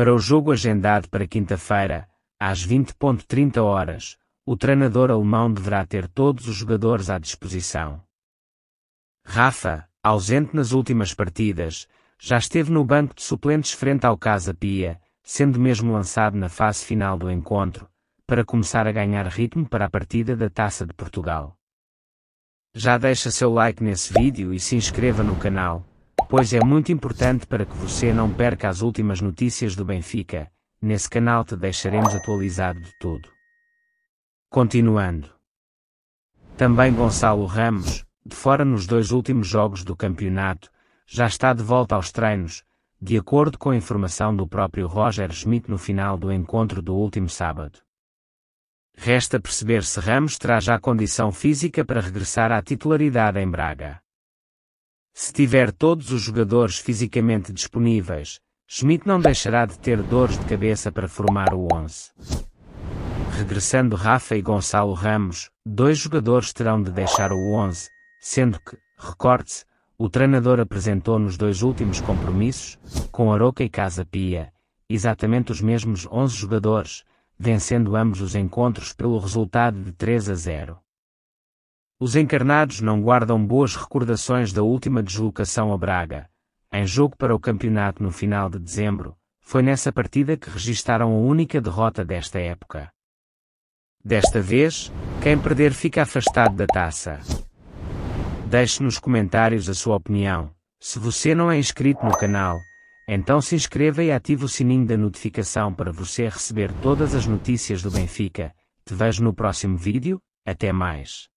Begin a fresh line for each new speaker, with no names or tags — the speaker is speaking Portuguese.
Para o jogo agendado para quinta-feira, às 20.30 horas, o treinador alemão deverá ter todos os jogadores à disposição. Rafa, ausente nas últimas partidas, já esteve no banco de suplentes frente ao Casa Pia, sendo mesmo lançado na fase final do encontro, para começar a ganhar ritmo para a partida da Taça de Portugal. Já deixa seu like nesse vídeo e se inscreva no canal pois é muito importante para que você não perca as últimas notícias do Benfica. Nesse canal te deixaremos atualizado de tudo. Continuando. Também Gonçalo Ramos, de fora nos dois últimos jogos do campeonato, já está de volta aos treinos, de acordo com a informação do próprio Roger Schmidt no final do encontro do último sábado. Resta perceber se Ramos terá já condição física para regressar à titularidade em Braga. Se tiver todos os jogadores fisicamente disponíveis, Schmidt não deixará de ter dores de cabeça para formar o 11. Regressando Rafa e Gonçalo Ramos, dois jogadores terão de deixar o 11, sendo que, recorde-se, o treinador apresentou nos dois últimos compromissos, com Aroca e Casa Pia, exatamente os mesmos 11 jogadores, vencendo ambos os encontros pelo resultado de 3 a 0. Os encarnados não guardam boas recordações da última deslocação a Braga, em jogo para o campeonato no final de dezembro, foi nessa partida que registaram a única derrota desta época. Desta vez, quem perder fica afastado da taça. Deixe nos comentários a sua opinião. Se você não é inscrito no canal, então se inscreva e ative o sininho da notificação para você receber todas as notícias do Benfica. Te vejo no próximo vídeo, até mais.